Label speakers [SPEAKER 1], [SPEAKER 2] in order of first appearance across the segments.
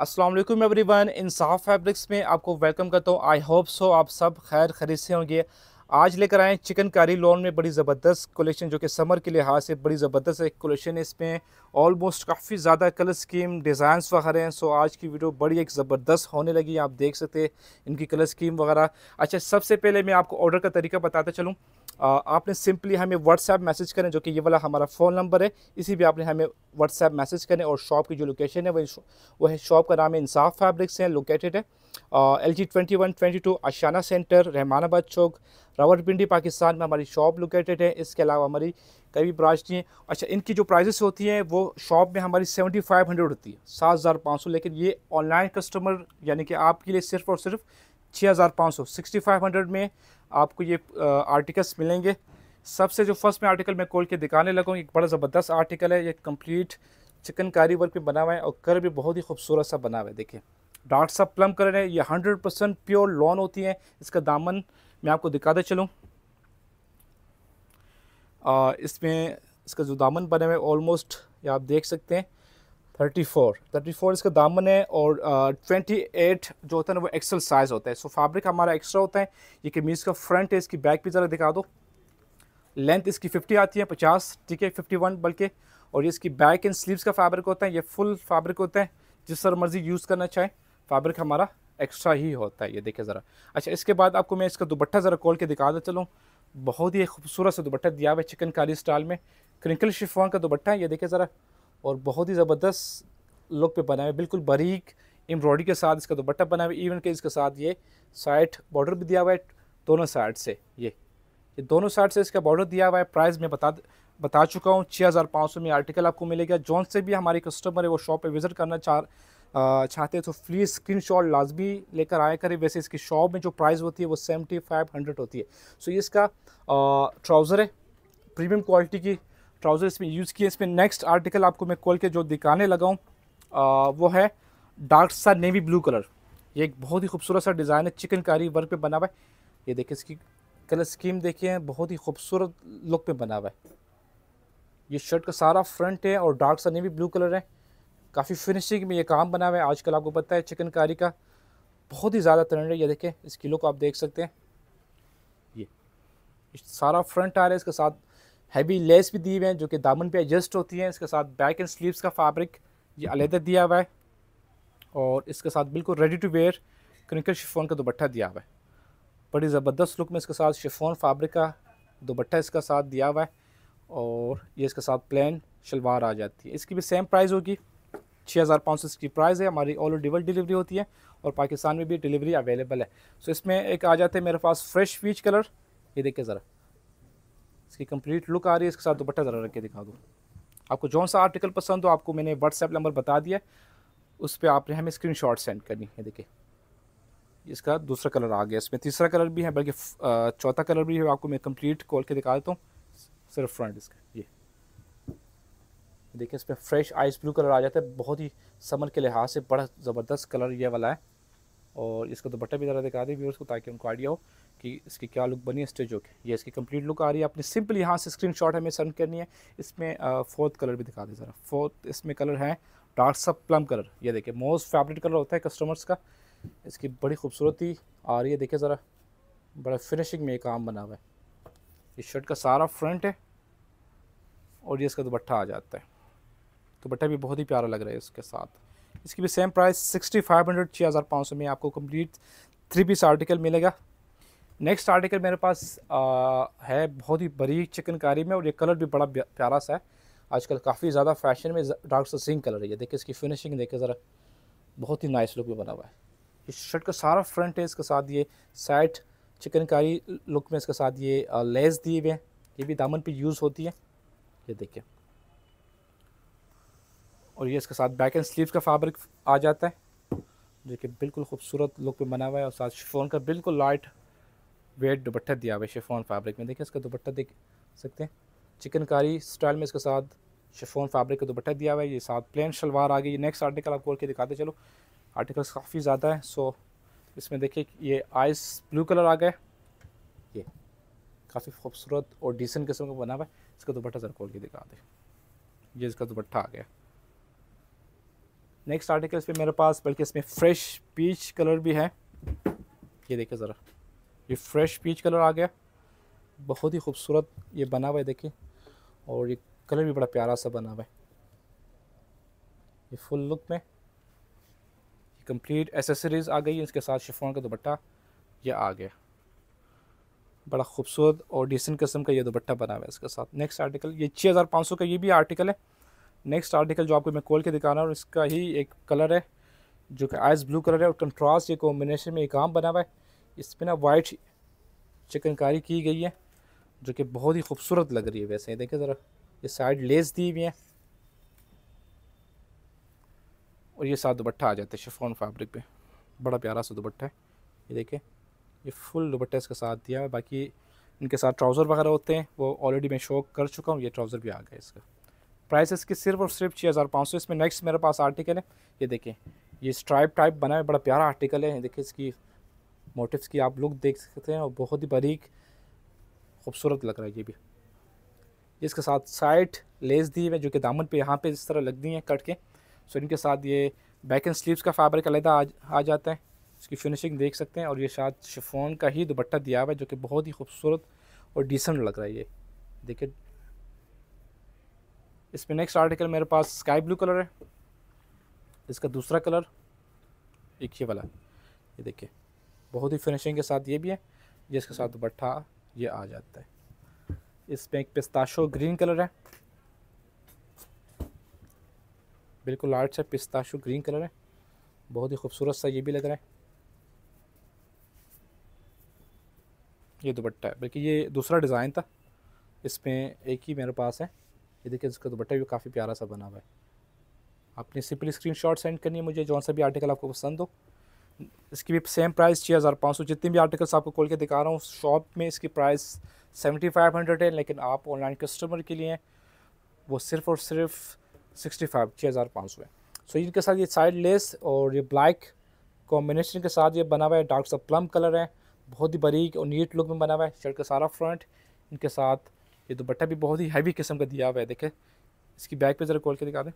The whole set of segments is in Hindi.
[SPEAKER 1] Aslam everyone Insaf fabrics में आपको वेलकम करता हूँ आई होप सो आप सब खैर खरीद से होंगे आज लेकर आएँ चिकन कारी लोन में बड़ी ज़बरदस्त कलेक्शन जो कि समर के लिहाज से बड़ी ज़बरदस्त एक कलेक्शन है इसमें ऑलमोस्ट काफ़ी ज़्यादा कलर स्कीम डिज़ाइंस वगैरह हैं सो आज की वीडियो बड़ी एक ज़बरदस्त होने लगी आप देख सकते हैं इनकी कलर स्कीम वगैरह अच्छा सबसे पहले मैं आपको ऑर्डर का तरीका बताता चलूँ आपने सिंपली हमें व्हाट्सएप मैसेज करें जो कि ये वाला हमारा फ़ोन नंबर है इसी भी आपने हमें व्हाट्सएप मैसेज करें और शॉप की जो लोकेशन है वही वो है शॉप का नाम है इंसाफ फैब्रिक्स है लोकेटेड है L G twenty one twenty two Ashana centre Rahmanabad Chowk Rawalpindi Pakistan में हमारी शॉप लोकेटेड है इसके अलावा हमारी कई भी ब्रांच नहीं है अच्छा इनकी जो प्राइजेस होती हैं वो शॉप में हमारी सेवेंटी फाइव हंड्रेड होती है सात हज़ार पाँच सौ लेकिन ये ऑनलाइन कस्टमर यानी कि आपके लिए सिर्फ और सिर्फ छः हज़ार पाँच सौ सिक्सटी फाइव हंड्रेड में आपको ये आर्टिकल्स मिलेंगे सबसे जो फर्स्ट में आर्टिकल मैं खोल के दिखाने लगा एक बड़ा ज़बरदस्त आर्टिकल है ये कंप्लीट चिकनकारी वर्क में बना हुआ है और कर भी बहुत ही खूबसूरत सा बना हुआ है देखिए डार्क सा प्लम कलर है ये हंड्रेड परसेंट प्योर लॉन होती है इसका दामन मैं आपको दिखाते चलूँ इसमें इसका जो दामन बने हुए ऑलमोस्ट ये आप देख सकते हैं थर्टी फोर थर्टी फोर इसका दामन है और ट्वेंटी uh, एट जो होता है ना वो एक्सल साइज़ होता है सो so, फैब्रिक हमारा एक्स्ट्रा होता है ये कमीज़ का फ्रंट है इसकी बैक भी ज़रा दिखा दो लेंथ इसकी फिफ्टी आती है पचास ठीक है फिफ्टी वन बल्कि और ये इसकी बैक एंड स्लीव्स का फैब्रिक होता है ये फुल फैब्रिक होता है जिस तरह मर्ज़ी यूज़ करना चाहें फैब्रिक हमारा एक्स्ट्रा ही होता है ये देखें ज़रा अच्छा इसके बाद आपको मैं इसका दुपट्टा ज़रा खोल के दिखा दे चलूँ बहुत ही खूबसूरत सा दुपट्टा दिया हुआ है चिकनकारी स्टाइल में क्रिंकल शिफॉन का दुपट्टा है ये देखें ज़रा और बहुत ही ज़बरदस्त लुक पे बना हुए बिल्कुल बारीक एम्ब्रॉयडरी के साथ इसका दुपट्टा बना हुआ है इवन के इसके साथ ये साइड बॉर्डर भी दिया हुआ है दोनों साइड से ये ये दोनों साइड से इसका बॉर्डर दिया हुआ है प्राइस मैं बता बता चुका हूँ छः हज़ार पाँच सौ में आर्टिकल आपको मिलेगा जौन से भी हमारे कस्टमर है वो शॉप पर विज़िट करना चाह चाहते हैं तो प्लीज़ स्क्रीन शॉट लाजमी लेकर आया करें वैसे इसकी शॉप में जो प्राइस होती है वो सेवेंटी फाइव हंड्रेड होती है सो ये इसका ट्राउज़र है प्रीमियम क्वालिटी की ट्राउज़र इसमें यूज़ किए इसमें नेक्स्ट आर्टिकल आपको मैं खोल के जो दिखाने लगाऊँ वो है डार्क सा नेवी ब्लू कलर ये एक बहुत ही खूबसूरत सा डिज़ाइन है चिकनकारी वर्क पे बना हुआ है ये देखिए इसकी कलर स्कीम देखिए बहुत ही खूबसूरत लुक पे बना हुआ है ये शर्ट का सारा फ्रंट है और डार्क सा नेवी ब्लू कलर है काफ़ी फिनिशिंग में ये काम बना हुआ है आजकल आपको पता है चिकनकारी का बहुत ही ज़्यादा ट्रेंड है ये देखें इसकी लुक आप देख सकते हैं ये सारा फ्रंट आ रहा है इसके साथ हैवी लेस भी दी हुए हैं जो कि दामन पे एडजस्ट होती हैं इसके साथ बैक एंड स्लीव्स का फैब्रिक ये हम्म। अलहदा दिया हुआ है और इसके साथ बिल्कुल ready to wear crinkle chiffon का दुपट्टा दिया हुआ है बड़ी ज़बरदस्त लुक में इसके साथ शिफोन फैब्रिक का दुपट्टा इसका साथ दिया हुआ है और ये इसके साथ प्लान शलवार आ जाती है इसकी भी सेम प्राइस होगी छः हज़ार पाँच सौ इसकी प्राइस है हमारी ऑल ओवर डिवल डिलीवरी होती है और पाकिस्तान में भी डिलीवरी अवेलेबल है सो इसमें एक आ जाता है मेरे पास फ्रेश पीच कलर ये देखिए ज़रा इसकी कंप्लीट लुक आ रही है इसके साथ दुपट्टा ज़रा रख के दिखा दो आपको जौन सा आर्टिकल पसंद हो आपको मैंने व्हाट्सएप नंबर बता दिया उस पर आपने हमें स्क्रीन सेंड करनी है देखिए इसका दूसरा कलर आ गया इसमें तीसरा कलर भी है बल्कि चौथा कलर भी है आपको मैं कंप्लीट खोल के दिखा देता हूँ सिर्फ फ्रंट इसका ये देखिए इसमें फ्रेश आइस ब्लू कलर आ जाता है बहुत ही समर के लिहाज से बड़ा ज़बरदस्त कलर ये वाला है और इसका दुपट्टा भी ज़रा दिखा दें व्यूअर्स को ताकि उनको आइडिया हो कि इसकी क्या लुक बनी है स्टेजों की ये इसकी कंप्लीट लुक आ रही है आपने सिंपल यहाँ से स्क्रीन शॉट हमें सेंड करनी है इसमें फोर्थ कलर भी दिखा दें ज़रा फोर्थ इसमें कलर है डार्क सब प्लम कलर ये देखिए मोस्ट फेवरेट कलर होता है कस्टमर्स का इसकी बड़ी खूबसूरती आ रही है देखिए ज़रा बड़ा फिनिशिंग में काम बना हुआ है इस शर्ट का सारा फ्रंट है और ये इसका दुपट्टा आ जाता है दुपट्टा भी बहुत ही प्यारा लग रहा है इसके साथ इसकी भी same price sixty five hundred छः हज़ार पाँच सौ में आपको कंप्लीट थ्री पीस आर्टिकल मिलेगा नेक्स्ट आर्टिकल मेरे पास आ, है बहुत ही बड़ी चिकनकारी में और ये कलर भी बड़ा प्यारा सा है आजकल काफ़ी ज़्यादा फैशन में डार्क सा सिंह कलर है देखिए इसकी फिनिशिंग देखिए ज़रा बहुत ही नाइस लुक में बना हुआ है इस शर्ट का सारा फ्रंट है इसके साथ ये साइड चिकनकारी लुक में इसके साथ ये लेस दिए हुए हैं ये भी दामन पर यूज़ होती है ये देखिए और ये इसके साथ बैक एंड स्लीव का फैब्रिक आ जाता है जो कि बिल्कुल खूबसूरत लुक में बना हुआ है और साथ फोन का बिल्कुल लाइट वेट दुपट्टा दिया हुआ है शिफोन फैब्रिक में देखिए इसका दुपट्टा देख सकते हैं चिकनकारी स्टाइल में इसके साथ शिफोन फैब्रिक का दुपट्टा दिया हुआ है ये साथ प्लेन शलवार आ गई नेक्स्ट आर्टिकल आप खोल के दिखाते चलो आर्टिकल्स काफ़ी ज़्यादा है सो इसमें देखिए ये आइस ब्लू कलर आ गए ये काफ़ी खूबसूरत और डिसेंट किस्म का बना हुआ है इसका दुपट्टा ज़रा खोल के दिखा दें ये इसका दुपट्टा आ गया नेक्स्ट आर्टिकल इसमें मेरे पास बल्कि इसमें फ्रेश पीच कलर भी है ये देखिए ज़रा ये फ्रेश पीच कलर आ गया बहुत ही खूबसूरत ये बना हुआ है देखिए और ये कलर भी बड़ा प्यारा सा बना हुआ है ये फुल लुक में कंप्लीट एसेसरीज आ गई है इसके साथ शिफोन का दुपट्टा ये आ गया बड़ा खूबसूरत और डिसेंट किस्म का ये दुपट्टा बना हुआ है इसके साथ नेक्स्ट आर्टिकल ये छः हज़ार पाँच सौ का ये भी आर्टिकल है नेक्स्ट आर्टिकल जो आपको मैं खोल के दिखा रहा हूँ इसका ही एक कलर है जो कि आइस ब्लू कलर है और कंट्रास्ट ये कॉम्बिनेशन में एक आम बना हुआ है इस पर ना वाइट चिकनकारी की गई है जो कि बहुत ही खूबसूरत लग रही है वैसे देखें ज़रा ये साइड लेस दी हुई है और ये साथ दुपट्टा आ जाता है शिफोन फैब्रिक पे बड़ा प्यारा सा दुपट्टा है ये देखें ये फुल दुपट्टा इसके साथ दिया है बाकी इनके साथ ट्राउज़र वगैरह होते हैं वो ऑलरेडी मैं शो कर चुका हूँ ये ट्राउज़र भी आ गया इसका प्राइस इसकी सिर्फ और सिर्फ छः हज़ार पाँच सौ इसमें नेक्स्ट मेरे पास आर्टिकल है ये देखें ये स्ट्राइप टाइप बना है बड़ा प्यारा आर्टिकल है देखिए इसकी मोटिव्स की आप लुक देख सकते हैं और बहुत ही बारीक खूबसूरत लग रहा है ये भी इसके साथ साइड लेस दी हुई है जो कि दामन पे यहाँ पे इस तरह लग दी है कट के सो इनके साथ ये बैक एंड स्लीव्स का फैब्रिक अलहदा आ, आ जाता है इसकी फिनिशिंग देख सकते हैं और ये शायद शिफोन का ही दुपट्टा दिया हुआ है जो कि बहुत ही खूबसूरत और डिसेंट लग रहा है ये देखिए इसमें नेक्स्ट आर्टिकल मेरे पास स्काई ब्लू कलर है इसका दूसरा कलर एक ही वाला ये देखिए बहुत ही फिनिशिंग के साथ ये भी है जिसके साथ दुपट्ठा ये आ जाता है इसमें एक पिस्ताशो ग्रीन कलर है बिल्कुल लार्ज सा पिस्ताशो ग्रीन कलर है बहुत ही खूबसूरत सा ये भी लग रहा है ये दुपट्टा है बल्कि ये दूसरा डिज़ाइन था इसमें एक ही मेरे पास है ये देखिए इसका दुपट्टा भी काफ़ी प्यारा सा बना हुआ है आपने सिंपली स्क्रीन शॉट सेंड करनी है मुझे जौन सा भी आर्टिकल आपको पसंद हो इसकी भी सेम प्राइस छः हज़ार पाँच सौ जितनी भी आर्टिकल्स आपको खोल के दिखा रहा हूँ शॉप में इसकी प्राइस सेवेंटी फाइव हंड्रेड है लेकिन आप ऑनलाइन कस्टमर के लिए वो सिर्फ और सिर्फ सिक्सटी फाइव छः हज़ार पाँच सौ है सो so, इनके साथ ये साइड लेस और ये ब्लैक कॉम्बिनेशन के साथ ये बना हुआ है डार्क सा प्लम कलर है बहुत ही बारीक और नीट लुक में बना हुआ है शर्ट का सारा फ्रंट इनके साथ ये दुपट्टा भी बहुत ही हैवी किस्म का दिया हुआ है देखें इसकी बैक पे ज़रा खोल के दिखा दें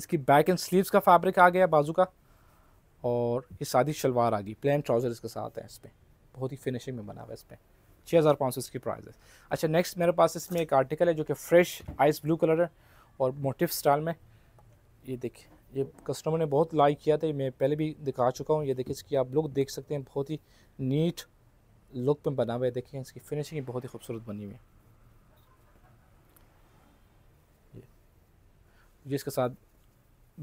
[SPEAKER 1] इसकी बैक एंड स्लीव्स का फैब्रिक आ गया बाजू का और ये सादी शलवार आ गई प्लेन ट्राउज़र इसके साथ है इस पर बहुत ही फिनिशिंग में बना हुआ है इस पर छः हज़ार पाँच सौ इसकी प्राइस है अच्छा नेक्स्ट मेरे पास इसमें एक आर्टिकल है जो कि फ्रेश आइस ब्लू कलर है और मोटिव स्टाइल में ये देखिए ये कस्टमर ने बहुत लाइक किया था मैं पहले भी दिखा चुका हूँ ये देखिए इसकी आप लुक देख सकते हैं बहुत ही नीट लुक में बना हुआ है देखिए इसकी फिनिशिंग बहुत ही खूबसूरत बनी हुई है ये जिसके साथ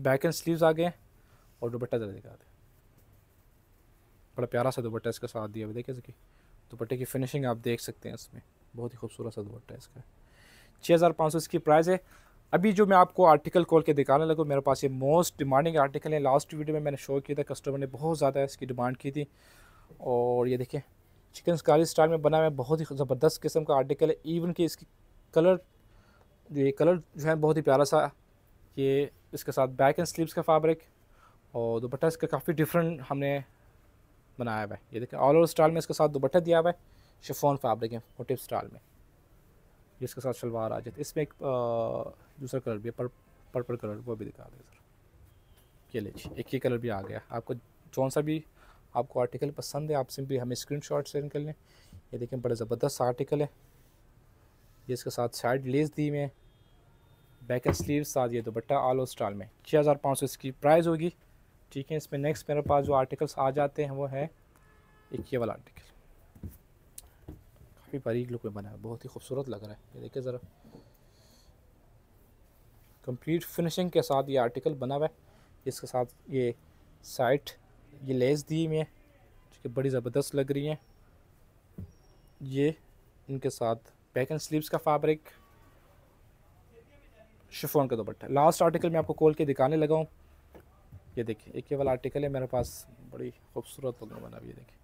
[SPEAKER 1] बैक एंड स्लीव्स आ गए और दुपट्टा ज़रा दिखा बड़ा प्यारा सा दुपट्टा इसका साथ दिया हुआ देखिए सके दुपट्टे की फिनिशिंग आप देख सकते हैं इसमें बहुत ही खूबसूरत सा दुपट्टा इसका छः हज़ार पाँच सौ इसकी प्राइस है अभी जो मैं आपको आर्टिकल खोल के दिखाने लगा मेरे पास ये मोस्ट डिमांडिंग आर्टिकल है लास्ट वीडियो में मैंने शो किया था कस्टमर ने बहुत ज़्यादा इसकी डिमांड की थी और ये देखिए स्कारी स्टाइल में बना हुआ बहुत ही ज़बरदस्त किस्म का आर्टिकल है इवन कि इसकी कलर जो ये कलर जो है बहुत ही प्यारा सा ये इसके साथ बैक एंड स्लीव्स का फैब्रिक और दुपट्टा इसका काफ़ी डिफरेंट हमने बनाया हुआ है ये देखें ऑल ओवर स्टाइल में इसके साथ दुपट्टा दिया हुआ है शिफोन फैब्रिक है मोटिव स्टाइल में जिसके साथ शलवार आ जाती है इसमें एक दूसरा कलर भी है पर, पर्पल कलर वो भी दिखा दें सर ये जी एक ही कलर भी आ गया आपको कौन सा भी आपको आर्टिकल पसंद है आप सिंपली हमें स्क्रीन शॉट सेंड कर लें ये देखें बड़े ज़बरदस्त आर्टिकल है ये इसके साथ साइड लेस दी हुई है बैक एंड स्लीव साथ ये दुपट्टा ओवर स्टाइल में छः हज़ार पाँच सौ इसकी प्राइस होगी ठीक है इसमें नेक्स्ट मेरे पास जो आर्टिकल्स आ जाते हैं वो है एक ये वाला आर्टिकल काफ़ी बारीक लुक में बना है बहुत ही खूबसूरत लग रहा है ये देखिए ज़रा कंप्लीट फिनिशिंग के साथ ये आर्टिकल बना हुआ है इसके साथ ये साइट ये लेस दी हुई है जो कि बड़ी ज़बरदस्त लग रही है ये इनके साथ बैक एंड स्लीव्स का फैब्रिक शिफोन का दोपट्टा लास्ट आर्टिकल मैं आपको खोल के दिखाने लगा हूँ ये देखिए एक केवल आर्टिकल है मेरे पास बड़ी खूबसूरत होगा मैंने ये देखिए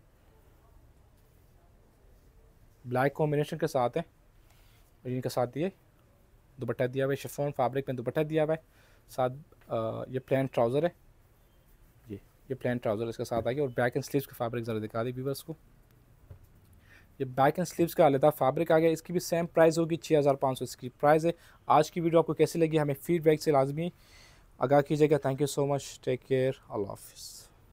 [SPEAKER 1] ब्लैक कॉम्बिनेशन के साथ है और इनके साथ ये दुपट्टा दिया हुआ है शिफोन फैब्रिक में दुपट्टा दिया हुआ है साथ ये प्लान ट्राउज़र है ये ये प्लान ट्राउज़र इसके साथ आ गया और बैक एंड स्लीव्स का फैब्रिक ज़रा दिखा दी व्यूवर्स को ये बैक एंड स्लीव्स का अलहदा फैब्रिक आ गया इसकी भी सेम प्राइस होगी छः हज़ार पाँच सौ इसकी प्राइस है आज की वीडियो आपको कैसी लगी हमें फीडबैक से लाजमी आगा कीजिएगा thank you so much take care अल्लाह हाफिज़